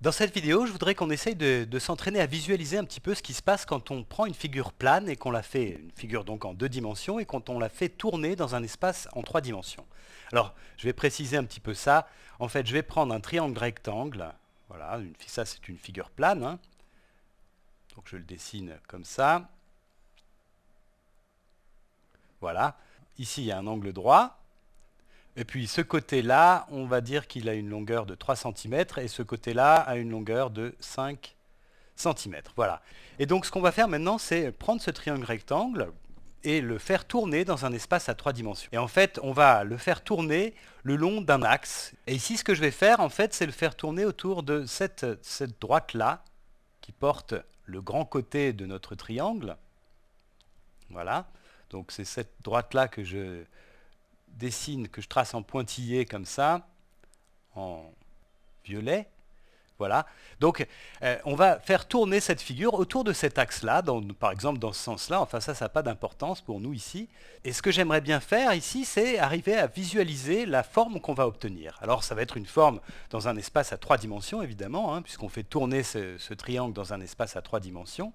Dans cette vidéo, je voudrais qu'on essaye de, s'entraîner à visualiser un petit peu ce qui se passe quand on prend une figure plane et qu'on la fait, une figure donc en deux dimensions, et quand on la fait tourner dans un espace en trois dimensions. Alors, je vais préciser un petit peu ça. En fait, je vais prendre un triangle rectangle. Voilà, ça c'est une figure plane. Hein. Donc je le dessine comme ça. Voilà. Ici, il y a un angle droit. Et puis ce côté-là, on va dire qu'il a une longueur de 3 cm et ce côté-là a une longueur de 5 cm. Voilà. Et donc ce qu'on va faire maintenant, c'est prendre ce triangle rectangle et le faire tourner dans un espace à trois dimensions. Et en fait, on va le faire tourner le long d'un axe. Et ici, ce que je vais faire, en fait, c'est le faire tourner autour de cette, cette droite-là, qui porte le grand côté de notre triangle. Voilà. Donc c'est cette droite-là que je, dessine, que je trace en pointillé comme ça, en violet, voilà. Donc, euh, on va faire tourner cette figure autour de cet axe-là, par exemple dans ce sens-là. Enfin, ça, ça n'a pas d'importance pour nous ici. Et ce que j'aimerais bien faire ici, c'est arriver à visualiser la forme qu'on va obtenir. Alors, ça va être une forme dans un espace à trois dimensions, évidemment, hein, puisqu'on fait tourner ce, triangle dans un espace à trois dimensions.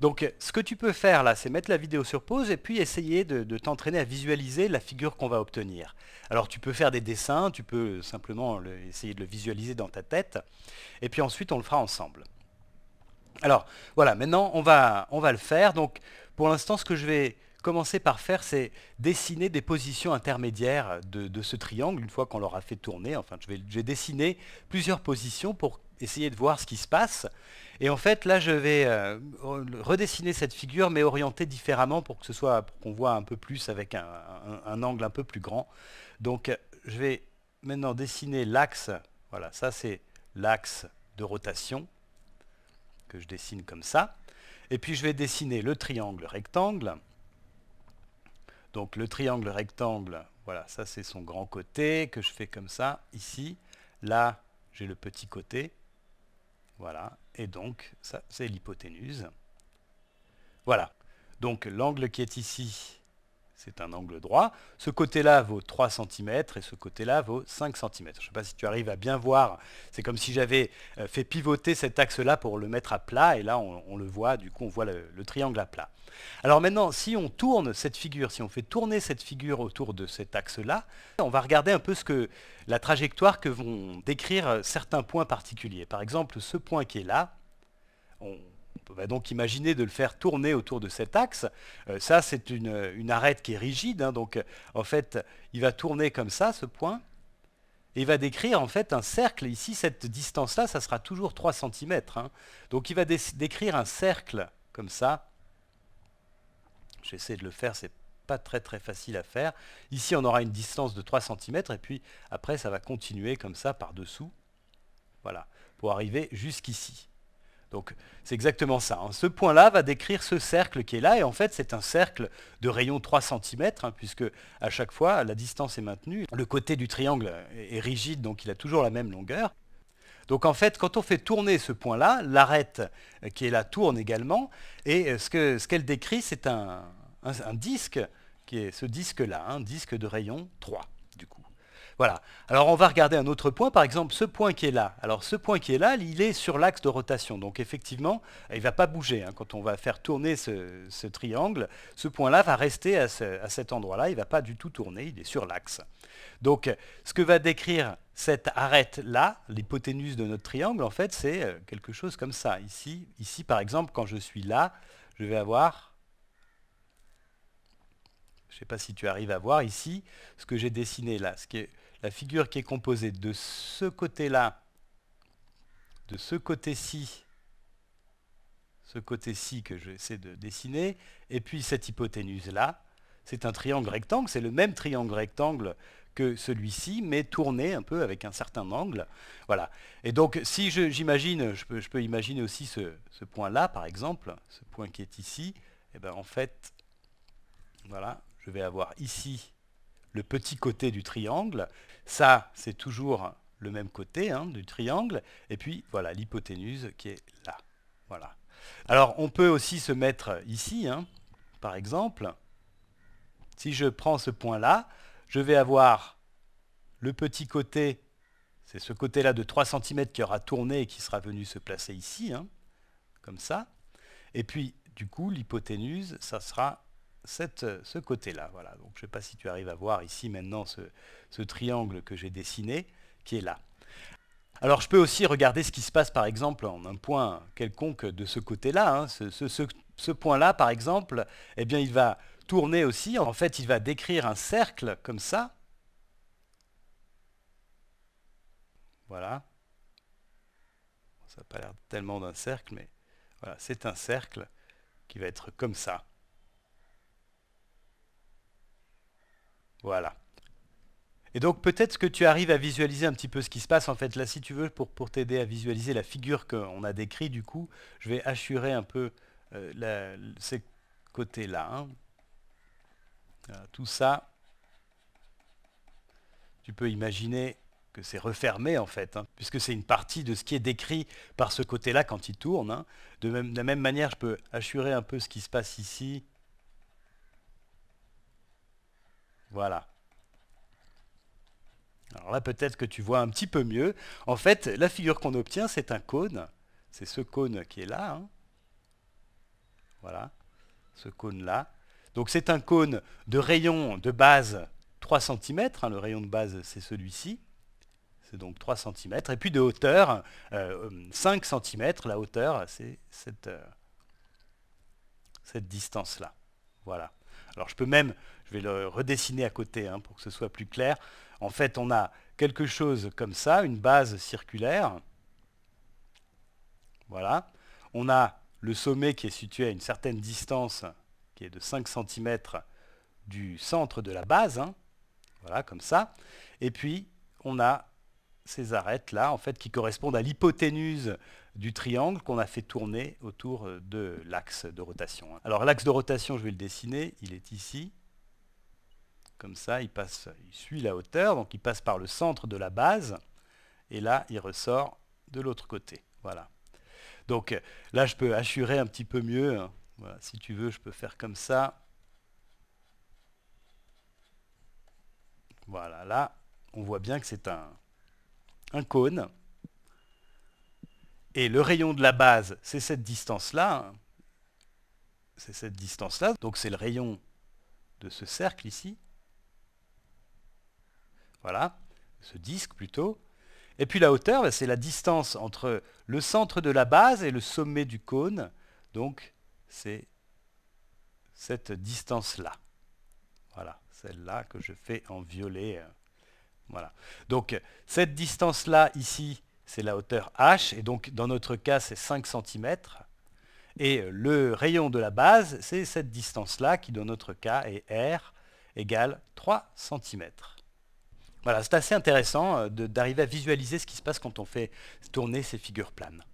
Donc, ce que tu peux faire là, c'est mettre la vidéo sur pause et puis essayer de, t'entraîner à visualiser la figure qu'on va obtenir. Alors, tu peux faire des dessins, tu peux simplement essayer de le visualiser dans ta tête et puis ensuite on le fera ensemble. Alors voilà, maintenant on va, on va le faire. Donc pour l'instant ce que je vais commencer par faire c'est dessiner des positions intermédiaires de, ce triangle une fois qu'on l'aura fait tourner. Enfin je vais, dessiner plusieurs positions pour essayer de voir ce qui se passe. Et en fait, là, je vais euh, redessiner cette figure, mais orientée différemment pour que ce soit qu'on voit un peu plus avec un, angle un peu plus grand. Donc, je vais maintenant dessiner l'axe. Voilà, ça c'est l'axe de rotation, que je dessine comme ça. Et puis je vais dessiner le triangle rectangle. Donc le triangle rectangle, voilà, ça c'est son grand côté, que je fais comme ça, ici. Là, j'ai le petit côté. Voilà, et donc ça c'est l'hypoténuse. Voilà, donc l'angle qui est ici, c'est un angle droit. Ce côté-là vaut 3 cm et ce côté-là vaut 5 cm. Je ne sais pas si tu arrives à bien voir. C'est comme si j'avais euh, fait pivoter cet axe-là pour le mettre à plat. Et là, on, le voit, du coup, on voit le, triangle à plat. Alors maintenant, si on tourne cette figure, si on fait tourner cette figure autour de cet axe-là, on va regarder un peu ce que, la trajectoire que vont décrire certains points particuliers. Par exemple, ce point qui est là, on, on bah, va donc imaginer de le faire tourner autour de cet axe. Euh, ça, c'est une, arête qui est rigide. Hein. donc, euh, en fait, il va tourner comme ça, ce point. Et il va décrire en fait un cercle. Ici, cette distance-là, ça sera toujours 3 cm. Hein. Donc, il va décrire un cercle comme ça. J'essaie de le faire, c'est pas très très facile à faire. Ici, on aura une distance de 3 cm. Et puis, après, ça va continuer comme ça par-dessous. Voilà, pour arriver jusqu'ici. Donc c'est exactement ça. Hein. Ce point-là va décrire ce cercle qui est là, et en fait c'est un cercle de rayon 3 cm, hein, puisque à chaque fois la distance est maintenue. Le côté du triangle est rigide, donc il a toujours la même longueur. Donc en fait, quand on fait tourner ce point-là, l'arête euh, qui est là tourne également, et euh, ce qu'elle décrit, c'est un, un, disque, qui est ce disque-là, un disque de rayon 3. Voilà. Alors on va regarder un autre point, par exemple ce point qui est là. Alors ce point qui est là, il est sur l'axe de rotation. Donc effectivement, il ne va pas bouger. Hein, quand on va faire tourner ce, triangle, ce point-là va rester à, cet endroit-là. Il ne va pas du tout tourner, il est sur l'axe. Donc ce que va décrire cette arête-là, l'hypoténuse de notre triangle, en fait, c'est euh, quelque chose comme ça. Ici, ici, par exemple, quand je suis là, je vais avoir je ne sais pas si tu arrives à voir ici ce que j'ai dessiné là. Ce qui est, la figure qui est composée de ce côté-là, de ce côté-ci, ce côté-ci que j'essaie de dessiner, et puis cette hypoténuse-là, c'est un triangle rectangle, c'est le même triangle rectangle que celui-ci, mais tourné un peu avec un certain angle. Voilà. Et donc, si j'imagine, je, peux, imaginer aussi ce, point-là, par exemple, ce point qui est ici, et eh ben en fait, voilà, je vais avoir ici le petit côté du triangle. Ça, c'est toujours le même côté hein, du triangle. Et puis, voilà, l'hypoténuse qui est là. Voilà. Alors, on peut aussi se mettre ici, hein, par exemple. Si je prends ce point-là, je vais avoir le petit côté, c'est ce côté-là de 3 cm qui aura tourné et qui sera venu se placer ici, hein, comme ça. Et puis, du coup, l'hypoténuse, ça sera euh, ce côté-là. Voilà. Donc, je ne sais pas si tu arrives à voir ici maintenant ce, triangle que j'ai dessiné, qui est là. Alors je peux aussi regarder ce qui se passe par exemple en un point quelconque de ce côté-là. Hein. Ce, point-là par exemple, eh bien il va tourner aussi. En fait il va décrire un cercle comme ça. Voilà. Ça n'a pas l'air tellement d'un cercle, mais voilà, c'est un cercle qui va être comme ça. Voilà. Et donc peut-être que tu arrives à visualiser un petit peu ce qui se passe en fait là si tu veux pour, t'aider à visualiser la figure qu'on a décrit du coup je vais assurer un peu euh, ces côtés là hein. ah, tout ça tu peux imaginer que c'est refermé en fait, hein, puisque c'est une partie de ce qui est décrit par ce côté-là quand il tourne. Hein. de la même manière, je peux assurer un peu ce qui se passe ici, Voilà. Alors là, peut-être que tu vois un petit peu mieux. En fait, la figure qu'on obtient, c'est un cône. C'est ce cône qui est là. Hein. Voilà, ce cône-là. Donc c'est un cône de rayon de base 3 cm. Hein. le rayon de base, c'est celui-ci. C'est donc 3 cm. Et puis de hauteur, 5 euh, cm. La hauteur, c'est cette, euh, cette distance-là. Voilà. Alors je peux même je vais le redessiner à côté hein, pour que ce soit plus clair. En fait, on a quelque chose comme ça, une base circulaire. Voilà. On a le sommet qui est situé à une certaine distance, qui est de 5 cm du centre de la base. Hein. Voilà, comme ça. Et puis, on a ces arêtes-là, en fait, qui correspondent à l'hypoténuse du triangle qu'on a fait tourner autour euh, de l'axe de rotation. Hein. Alors l'axe de rotation, je vais le dessiner, il est ici. Comme ça, il, passe, il suit la hauteur, donc il passe par le centre de la base, et là, il ressort de l'autre côté. Voilà. Donc là, je peux assurer un petit peu mieux. Hein. si tu veux, je peux faire comme ça. Voilà, là, on voit bien que c'est un, un cône. Et le rayon de la base, c'est cette distance-là. Hein. C'est cette distance-là. Donc c'est le rayon de ce cercle ici. Voilà, ce disque plutôt. Et puis la hauteur, ben, c'est la distance entre le centre de la base et le sommet du cône. Donc c'est cette distance-là. Voilà, celle-là que je fais en violet. Euh, voilà. Donc cette distance-là ici, c'est la hauteur h, et donc dans notre cas, c'est 5 cm. Et le rayon de la base, c'est cette distance-là qui, dans notre cas, est r égale 3 cm. Voilà, c'est assez intéressant euh, d'arriver à visualiser ce qui se passe quand on fait tourner ces figures planes.